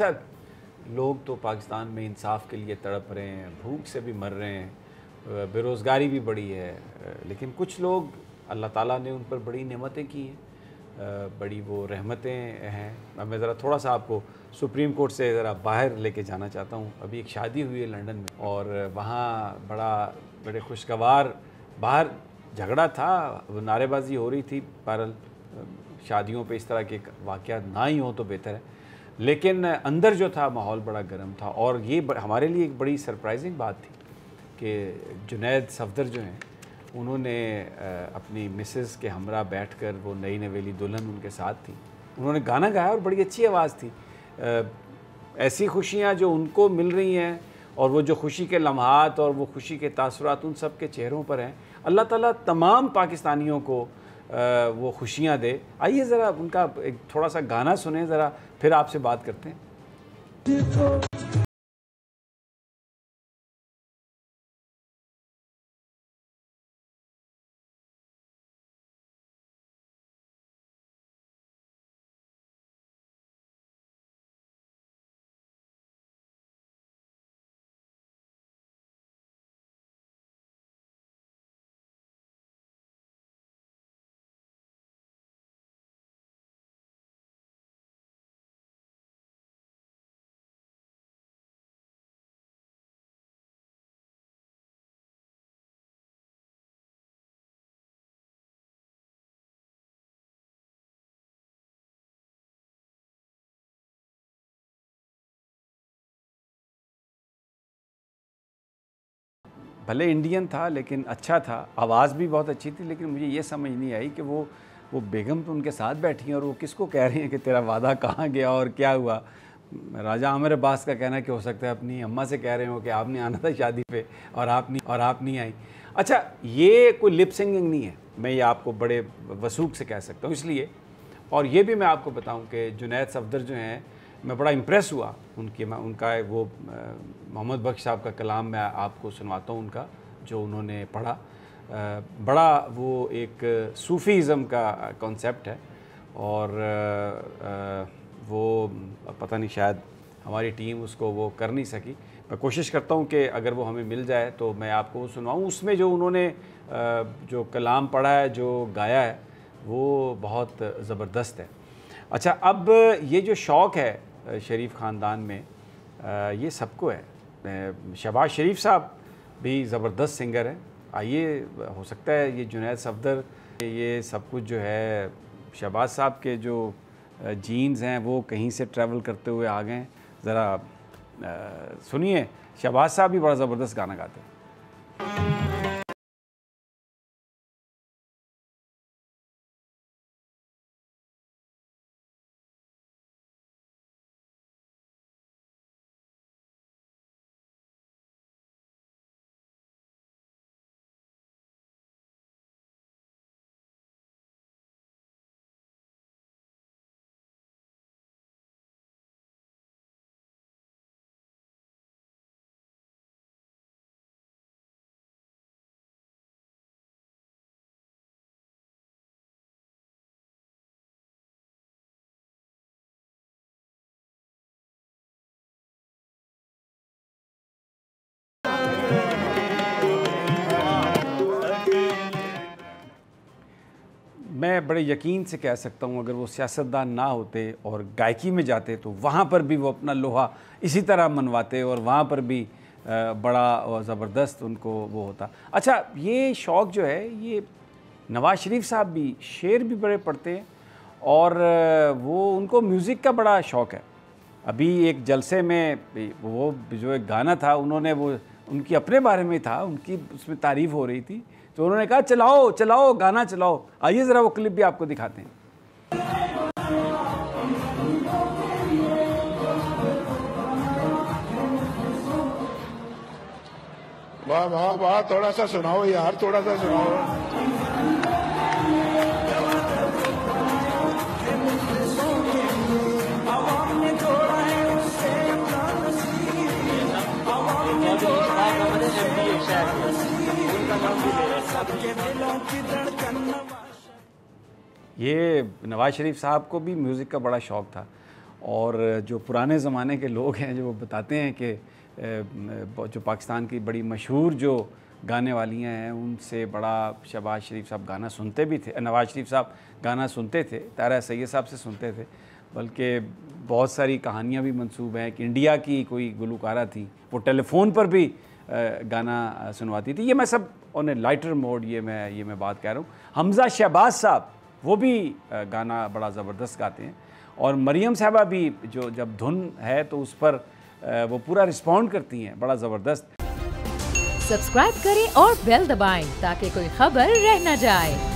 sir अच्छा, लोग तो पाकिस्तान में इंसाफ के लिए तड़प रहे हैं भूख से भी मर रहे हैं बेरोज़गारी भी बड़ी है लेकिन कुछ लोग अल्लाह ताला ने उन पर बड़ी नमतें की हैं बड़ी वो रहमतें हैं मैं ज़रा थोड़ा सा आपको सुप्रीम कोर्ट से ज़रा बाहर लेके जाना चाहता हूँ अभी एक शादी हुई है लंदन में और वहाँ बड़ा बड़े खुशगवार बाहर झगड़ा था नारेबाजी हो रही थी बहरल शादियों पे इस तरह के वाक़ ना ही हों तो बेहतर है लेकिन अंदर जो था माहौल बड़ा गर्म था और ये हमारे लिए एक बड़ी सरप्राइजिंग बात थी कि जुनेद सफदर जो हैं उन्होंने अपनी मिसेस के हमरा बैठकर वो नई नवेली दुल्हन उनके साथ थी उन्होंने गाना गाया और बड़ी अच्छी आवाज़ थी ऐसी खुशियाँ जो उनको मिल रही हैं और वो जो खुशी के लम्हात और वो खुशी के तासरात उन सब के चेहरों पर हैं अल्लाह ताला तमाम पाकिस्तानियों को वो खुशियाँ दे आइए ज़रा उनका एक थोड़ा सा गाना सुने ज़रा फिर आपसे बात करते हैं भले इंडियन था लेकिन अच्छा था आवाज़ भी बहुत अच्छी थी लेकिन मुझे ये समझ नहीं आई कि वो वो बेगम तो उनके साथ बैठी हैं और वो किसको कह रही हैं कि तेरा वादा कहाँ गया और क्या हुआ राजा आमिर अब्बास का कहना कि हो सकता है अपनी अम्मा से कह रहे हो कि आपने आना था शादी पे और आप नहीं और आप नहीं आई अच्छा ये कोई लिप सिंगिंग नहीं है मैं ये आपको बड़े वसूख से कह सकता हूँ इसलिए और ये भी मैं आपको बताऊँ कि जुनैद सफदर जो हैं मैं बड़ा इम्प्रेस हुआ उनके उनका वो मोहम्मद बख्श साहब का कलाम मैं आपको सुनवाता हूँ उनका जो उन्होंने पढ़ा बड़ा वो एक सूफ़ीज़म का कॉन्सेप्ट है और वो पता नहीं शायद हमारी टीम उसको वो कर नहीं सकी मैं कोशिश करता हूँ कि अगर वो हमें मिल जाए तो मैं आपको वो सुनवाऊँ उसमें जो उन्होंने जो कलाम पढ़ा है जो गाया है वो बहुत ज़बरदस्त है अच्छा अब ये जो शौक़ है शरीफ ख़ानदान में ये सबको है शबाज शरीफ साहब भी ज़बरदस्त सिंगर हैं आइए हो सकता है ये जुनेद सफदर ये सब कुछ जो है शहबाज साहब के जो जीन्स हैं वो कहीं से ट्रैवल करते हुए आ गए ज़रा सुनिए शहबाज साहब भी बड़ा ज़बरदस्त गाना गाते हैं मैं बड़े यकीन से कह सकता हूँ अगर वो सियासतदान ना होते और गायकी में जाते तो वहाँ पर भी वो अपना लोहा इसी तरह मनवाते और वहाँ पर भी बड़ा और ज़बरदस्त उनको वो होता अच्छा ये शौक़ जो है ये नवाज़ शरीफ साहब भी शेर भी बड़े पढ़ते हैं और वो उनको म्यूज़िक का बड़ा शौक़ है अभी एक जलसे में वो जो एक गाना था उन्होंने वो उनकी अपने बारे में था उनकी उसमें तारीफ़ हो रही थी तो उन्होंने कहा चलाओ चलाओ गाना चलाओ आइए ज़रा वो क्लिप भी आपको दिखाते हैं वाह वाह वाह थोड़ा सा सुनाओ यार थोड़ा सा सुनाओ ये नवाज़ शरीफ साहब को भी म्यूज़िक का बड़ा शौक़ था और जो पुराने ज़माने के लोग हैं जो बताते हैं कि जो पाकिस्तान की बड़ी मशहूर जो गाने वाली हैं उनसे बड़ा शहबाज शरीफ साहब गाना सुनते भी थे नवाज़ शरीफ साहब गाना सुनते थे तारा सैद साहब से सुनते थे बल्कि बहुत सारी कहानियाँ भी मनसूब हैं कि इंडिया की कोई गुलकारा थी वो टेलीफोन पर भी गाना सुनवाती थी ये मैं सब ऑन ए लाइटर मोड ये मैं ये मैं बात कह रहा हूँ हमज़ा शहबाज साहब वो भी गाना बड़ा ज़बरदस्त गाते हैं और मरीम साहबा भी जो जब धुन है तो उस पर वो पूरा रिस्पॉन्ड करती हैं बड़ा ज़बरदस्त सब्सक्राइब करें और बेल दबाएं ताकि कोई खबर रह न जाए